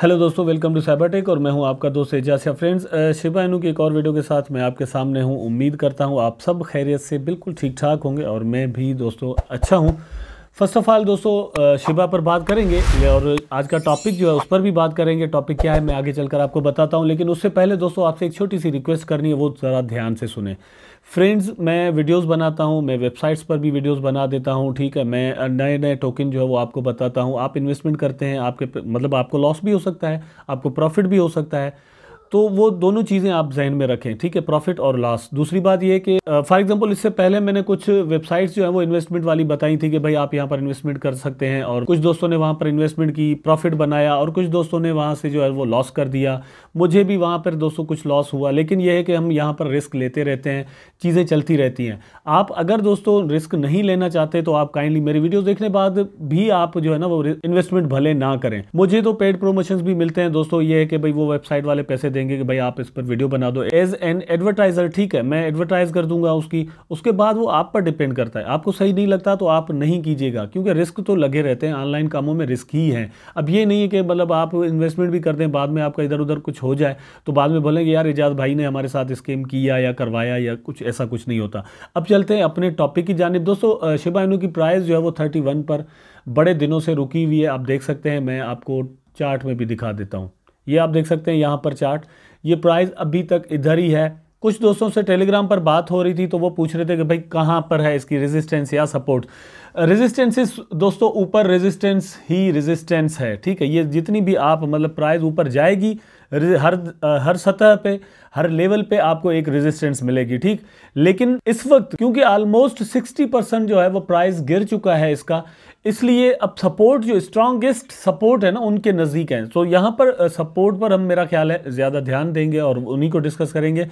hello दोस्तों welcome to cyber tech और मैं हूं आपका दोस्त एजासिया फ्रेंड्स शिवा एनू की एक और वीडियो के साथ मैं आपके सामने हूं उम्मीद करता हूं आप सब खैरियत से बिल्कुल ठीक ठाक होंगे और मैं भी दोस्तों अच्छा हूं फर्स्ट ऑफ ऑल दोस्तों शिवा पर बात करेंगे और आज का टॉपिक जो है उस पर भी बात करेंगे टॉपिक क्या है मैं आगे चलकर आपको बताता हूँ लेकिन उससे पहले दोस्तों आपसे एक छोटी सी रिक्वेस्ट करनी है वो ज़रा ध्यान से सुने फ्रेंड्स मैं वीडियोस बनाता हूँ मैं वेबसाइट्स पर भी वीडियोस बना देता हूँ ठीक है मैं नए नए टोकन जो है वो आपको बताता हूँ आप इन्वेस्टमेंट करते हैं आपके मतलब आपको लॉस भी हो सकता है आपको प्रॉफिट भी हो सकता है तो वो दोनों चीज़ें आप जहन में रखें ठीक है प्रॉफिट और लॉस दूसरी बात ये कि फॉर एग्जांपल इससे पहले मैंने कुछ वेबसाइट्स जो है वो इन्वेस्टमेंट वाली बताई थी कि भाई आप यहाँ पर इन्वेस्टमेंट कर सकते हैं और कुछ दोस्तों ने वहाँ पर इन्वेस्टमेंट की प्रॉफिट बनाया और कुछ दोस्तों ने वहाँ से जो है वो लॉस कर दिया मुझे भी वहाँ पर दोस्तों कुछ लॉस हुआ लेकिन यह है कि हम यहाँ पर रिस्क लेते रहते हैं चीज़ें चलती रहती हैं आप अगर दोस्तों रिस्क नहीं लेना चाहते तो आप काइंडली मेरी वीडियोज़ देखने बाद भी आप जो है ना वो इन्वेस्टमेंट भले ना करें मुझे तो पेड प्रमोशन भी मिलते हैं दोस्तों ये है कि भाई वो वेबसाइट वाले पैसे देंगे देंगे कि भाई आप इस पर वीडियो बना दो एज एन एडवर्टाइज़र ठीक है मैं एडवर्टाइज़ कर दूंगा उसकी उसके बाद वो आप पर डिपेंड करता है आपको सही नहीं लगता तो आप नहीं कीजिएगा क्योंकि रिस्क तो लगे रहते हैं ऑनलाइन कामों में रिस्क ही है अब ये नहीं है कि मतलब आप इन्वेस्टमेंट भी कर दें बाद में आपका इधर उधर कुछ हो जाए तो बाद में बोलेंगे यार एजाज भाई ने हमारे साथ स्कीम किया या करवाया या कुछ ऐसा कुछ नहीं होता अब चलते हैं अपने टॉपिक की जानब दोस्तों शिबाइनू की प्राइस जो है वो थर्टी पर बड़े दिनों से रुकी हुई है आप देख सकते हैं मैं आपको चार्ट में भी दिखा देता हूं ये आप देख सकते हैं यहाँ पर चार्ट ये प्राइस अभी तक इधर ही है कुछ दोस्तों से टेलीग्राम पर बात हो रही थी तो वो पूछ रहे थे कि भाई कहाँ पर है इसकी रेजिस्टेंस या सपोर्ट रेजिस्टेंसेस दोस्तों ऊपर रेजिस्टेंस ही रेजिस्टेंस है ठीक है ये जितनी भी आप मतलब प्राइस ऊपर जाएगी हर हर सतह पे हर लेवल पे आपको एक रेजिस्टेंस मिलेगी ठीक लेकिन इस वक्त क्योंकि ऑलमोस्ट 60 परसेंट जो है वो प्राइस गिर चुका है इसका इसलिए अब सपोर्ट जो स्ट्रांगेस्ट सपोर्ट है ना उनके नज़दीक हैं तो यहाँ पर सपोर्ट पर हम मेरा ख्याल है ज़्यादा ध्यान देंगे और उन्हीं को डिस्कस करेंगे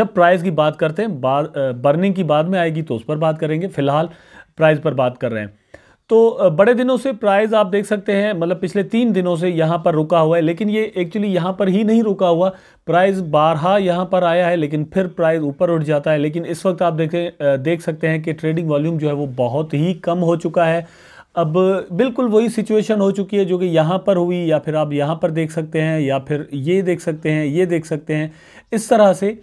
जब प्राइस की बात करते हैं बाद बर्निंग की बाद में आएगी तो उस पर बात करेंगे फिलहाल प्राइस पर बात कर रहे हैं तो बड़े दिनों से प्राइस आप देख सकते हैं मतलब पिछले तीन दिनों से यहाँ पर रुका हुआ है लेकिन ये एक्चुअली यहाँ पर ही नहीं रुका हुआ प्राइस बारह यहाँ पर आया है लेकिन फिर प्राइस ऊपर उठ जाता है लेकिन इस वक्त आप देखें देख सकते हैं कि ट्रेडिंग वॉल्यूम जो है वो बहुत ही कम हो चुका है अब बिल्कुल वही सिचुएशन हो चुकी है जो कि यहाँ पर हुई या फिर आप यहाँ पर देख सकते हैं या फिर ये देख सकते हैं ये देख सकते हैं इस तरह से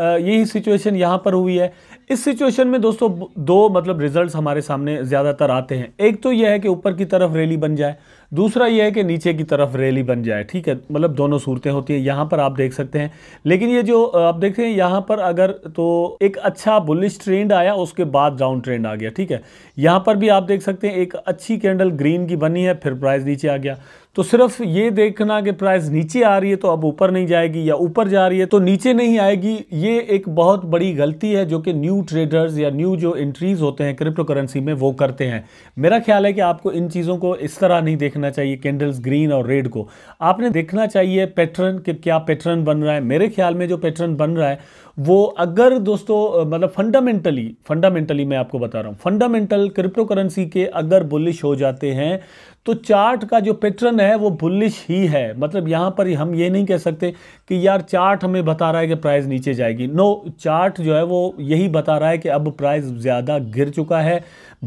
यही सिचुएशन यहाँ पर हुई है इस सिचुएशन में दोस्तों दो मतलब रिजल्ट्स हमारे सामने ज़्यादातर आते हैं एक तो यह है कि ऊपर की तरफ रैली बन जाए दूसरा यह है कि नीचे की तरफ रैली बन जाए ठीक है मतलब दोनों सूरतें होती हैं यहाँ पर आप देख सकते हैं लेकिन ये जो आप देख रहे हैं यहाँ पर अगर तो एक अच्छा बुलिश ट्रेंड आया उसके बाद डाउन ट्रेंड आ गया ठीक है यहाँ पर भी आप देख सकते हैं एक अच्छी कैंडल ग्रीन की बनी है फिर प्राइस नीचे आ गया तो सिर्फ ये देखना कि प्राइस नीचे आ रही है तो अब ऊपर नहीं जाएगी या ऊपर जा रही है तो नीचे नहीं आएगी ये एक बहुत बड़ी गलती है जो कि न्यू ट्रेडर्स या न्यू जो एंट्रीज होते हैं क्रिप्टो करेंसी में वो करते हैं मेरा ख्याल है कि आपको इन चीज़ों को इस तरह नहीं देखना चाहिए कैंडल्स ग्रीन और रेड को आपने देखना चाहिए पैटर्न कि क्या पैटर्न बन रहा है मेरे ख्याल में जो पैटर्न बन रहा है वो अगर दोस्तों मतलब फंडामेंटली फंडामेंटली मैं आपको बता रहा हूँ फंडामेंटल क्रिप्टो करेंसी के अगर बुलिश हो जाते हैं तो चार्ट का जो पैटर्न है वो बुलिश ही है मतलब यहाँ पर हम ये नहीं कह सकते कि यार चार्ट हमें बता रहा है कि प्राइस नीचे जाएगी नो चार्ट जो है वो यही बता रहा है कि अब प्राइस ज़्यादा गिर चुका है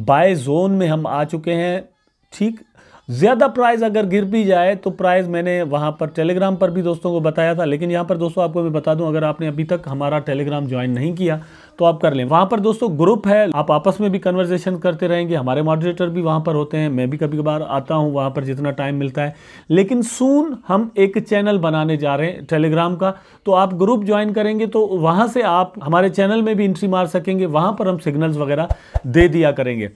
बाय जोन में हम आ चुके हैं ठीक ज़्यादा प्राइस अगर गिर भी जाए तो प्राइस मैंने वहाँ पर टेलीग्राम पर भी दोस्तों को बताया था लेकिन यहाँ पर दोस्तों आपको मैं बता दूँ अगर आपने अभी तक हमारा टेलीग्राम ज्वाइन नहीं किया तो आप कर लें वहाँ पर दोस्तों ग्रुप है आप आपस में भी कन्वर्जेशन करते रहेंगे हमारे मॉडरेटर भी वहाँ पर होते हैं मैं भी कभी कभार आता हूँ वहाँ पर जितना टाइम मिलता है लेकिन सून हम एक चैनल बनाने जा रहे हैं टेलीग्राम का तो आप ग्रुप ज्वाइन करेंगे तो वहाँ से आप हमारे चैनल में भी एंट्री मार सकेंगे वहाँ पर हम सिग्नल्स वगैरह दे दिया करेंगे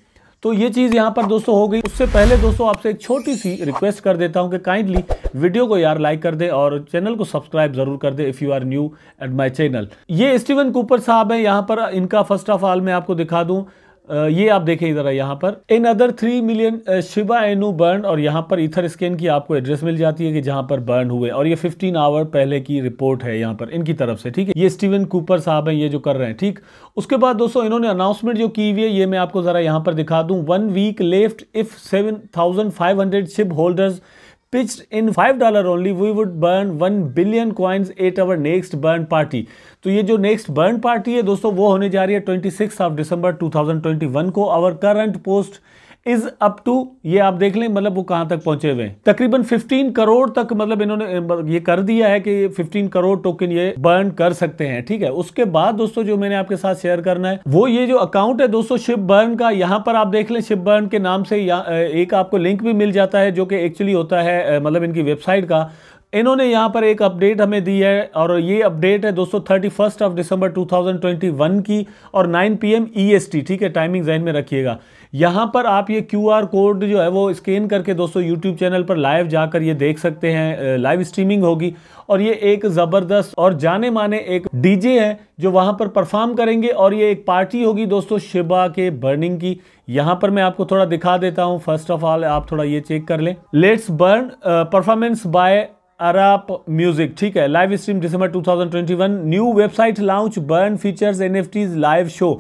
तो ये चीज़ यहाँ पर दोस्तों हो गई उससे पहले दोस्तों आपसे एक छोटी सी रिक्वेस्ट कर देता हूं कि काइंडली वीडियो को यार लाइक कर दे और चैनल को सब्सक्राइब जरूर कर दे if you are new at my channel ये स्टीवन कूपर साहब है यहां पर इनका फर्स्ट ऑफ ऑल मैं आपको दिखा दूं ये आप देखें ज़रा यहाँ पर in other three million Shiba Inu burn और यहाँ पर इथर स्कैन की आपको एड्रेस मिल जाती है कि जहाँ पर बर्न हुए और ये 15 आवर पहले की रिपोर्ट है यहाँ पर इनकी तरफ से ठीक है ये स्टीवन कूपर साहब हैं ये जो कर रहे हैं ठीक उसके बाद दोस्तों इन्होंने अनाउंसमेंट जो की हुई है ये मैं आपको ज़रा यहाँ पर दिखा दूँ one week left if seven thousand five hundred SHIB holders pitched in five dollar only we would burn one billion coins at our next burn party तो ये जो नेक्स्ट बर्न पार्टी है दोस्तों वो होने जा रही है twenty six of December two thousand twenty one को our current post is up to ये आप देख लें मतलब वो कहां तक पहुंचे हुए तकरीबन 15 करोड़ तक मतलब इन्होंने मतलब ये कर दिया है कि 15 करोड़ टोकन ये बर्न कर सकते हैं ठीक है उसके बाद दोस्तों जो मैंने आपके साथ शेयर करना है वो ये जो अकाउंट है दोस्तों शिप बर्न का यहाँ पर आप देख लें शिप बर्न के नाम से एक आपको लिंक भी मिल जाता है जो कि एक्चुअली होता है मतलब इनकी वेबसाइट का इन्होंने यहाँ पर एक अपडेट हमें दी है और ये अपडेट है दोस्तों थर्टी फर्स्ट ऑफ दिसंबर 2021 की और 9 पी एम ठीक है टाइमिंग जहन में रखिएगा यहाँ पर आप ये क्यू कोड जो है वो स्कैन करके दोस्तों यूट्यूब चैनल पर लाइव जाकर ये देख सकते हैं लाइव स्ट्रीमिंग होगी और ये एक ज़बरदस्त और जाने माने एक डीजे है जो वहाँ पर परफॉर्म करेंगे और ये एक पार्टी होगी दोस्तों शिबा के बर्निंग की यहाँ पर मैं आपको थोड़ा दिखा देता हूँ फर्स्ट ऑफ ऑल आप थोड़ा ये चेक कर लें लेट्स बर्न परफॉर्मेंस बाय अराप म्यूजिक ठीक है live stream December 2021 new website launch burn features NFTs live show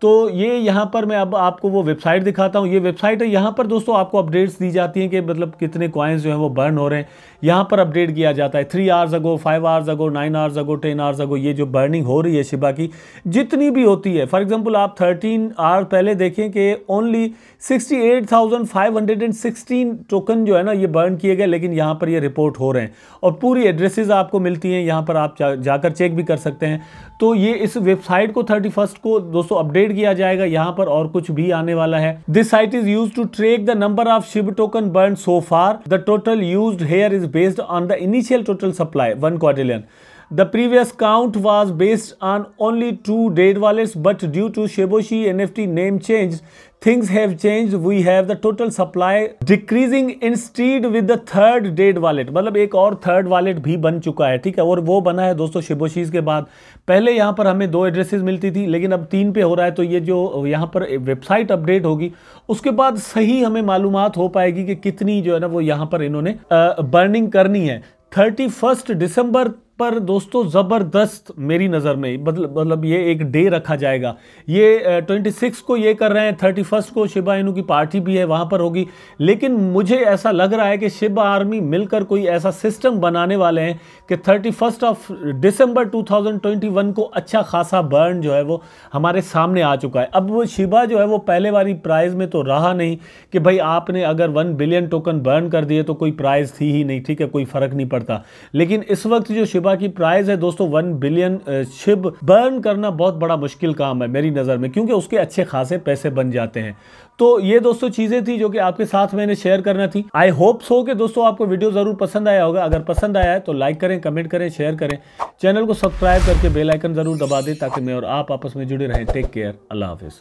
तो ये यहाँ पर मैं अब आपको वो वेबसाइट दिखाता हूँ ये वेबसाइट है यहाँ पर दोस्तों आपको अपडेट्स दी जाती हैं कि मतलब कितने कॉइन्स जो हैं वो बर्न हो रहे हैं यहाँ पर अपडेट किया जाता है three hours ago five hours ago nine hours ago ten hours ago ये जो बर्निंग हो रही है शिबा की जितनी भी होती है फॉर एग्जाम्पल आप थर्टीन आवर पहले देखें कि only sixty eight thousand five hundred and sixteen token जो है ना ये बर्न किए गए लेकिन यहाँ पर ये रिपोर्ट हो रहे हैं और पूरी एड्रेसेज आपको मिलती हैं यहाँ पर आप जाकर चेक भी कर सकते हैं तो ये इस वेबसाइट को थर्टी को दोस्तों अपडेट अपग्रेड किया जाएगा यहाँ पर और कुछ भी आने वाला है this site is use to track the number of SHIB token burn so far the total use here is based on the initial total supply one quadrillion the previous count was based on only two dead wallets but due to Shiboshi N F T name change things have change we have the total supply decreasing in stride with the third dead wallet मतलब एक और third wallet भी बन चुका है ठीक है और वो बना है दोस्तों शेबोशीज के बाद पहले यहाँ पर हमें दो एड्रेसेस मिलती थी लेकिन अब तीन पे हो रहा है तो ये जो यहाँ पर वेबसाइट अपडेट होगी उसके बाद सही हमें मालूम हो पाएगी कि कितनी जो है ना वो यहाँ पर इन्होंने बर्निंग करनी है थर्टी फर्स्ट दिसंबर पर दोस्तों ज़बरदस्त मेरी नज़र में मतलब मतलब ये एक डे रखा जाएगा ये ट्वेंटी सिक्स को ये कर रहे हैं थर्टी फर्स्ट को शिबा इनू की पार्टी भी है वहाँ पर होगी लेकिन मुझे ऐसा लग रहा है कि शिबा आर्मी मिलकर कोई ऐसा सिस्टम बनाने वाले हैं कि thirty first of December two thousand twenty one को अच्छा खासा बर्न जो है वो हमारे सामने आ चुका है अब वो शिबा जो है वो पहले वाली प्राइज़ में तो रहा नहीं कि भाई आपने अगर वन बिलियन टोकन बर्न कर दिए तो कोई प्राइज़ थी ही नहीं ठीक है कोई फ़र्क नहीं पड़ता लेकिन इस वक्त जो शिबा कृपा की प्राइस है दोस्तों वन बिलियन शिप बर्न करना बहुत बड़ा मुश्किल काम है मेरी नज़र में क्योंकि उसके अच्छे खासे पैसे बन जाते हैं तो ये दोस्तों चीज़ें थी जो कि आपके साथ मैंने शेयर करना थी आई होप सो कि दोस्तों आपको वीडियो ज़रूर पसंद आया होगा अगर पसंद आया है तो लाइक करें कमेंट करें शेयर करें चैनल को सब्सक्राइब करके बेलाइकन ज़रूर दबा दें ताकि मैं और आप आपस में जुड़े रहें टेक केयर अल्लाह हाफिज़